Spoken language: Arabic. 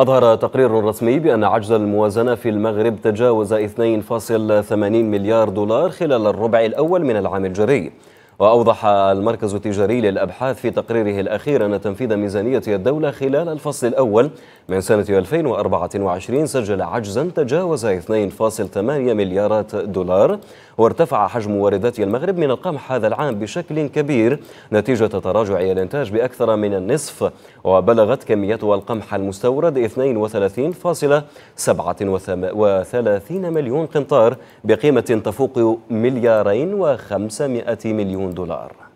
أظهر تقرير رسمي بأن عجز الموازنة في المغرب تجاوز 2.80 مليار دولار خلال الربع الأول من العام الجاري وأوضح المركز التجاري للأبحاث في تقريره الأخير أن تنفيذ ميزانية الدولة خلال الفصل الأول من سنة 2024 سجل عجزا تجاوز 2.8 مليارات دولار وارتفع حجم واردات المغرب من القمح هذا العام بشكل كبير نتيجة تراجع الإنتاج بأكثر من النصف وبلغت كمية القمح المستورد 32.37 مليون قنطار بقيمة تفوق مليارين و500 مليون مليون دولار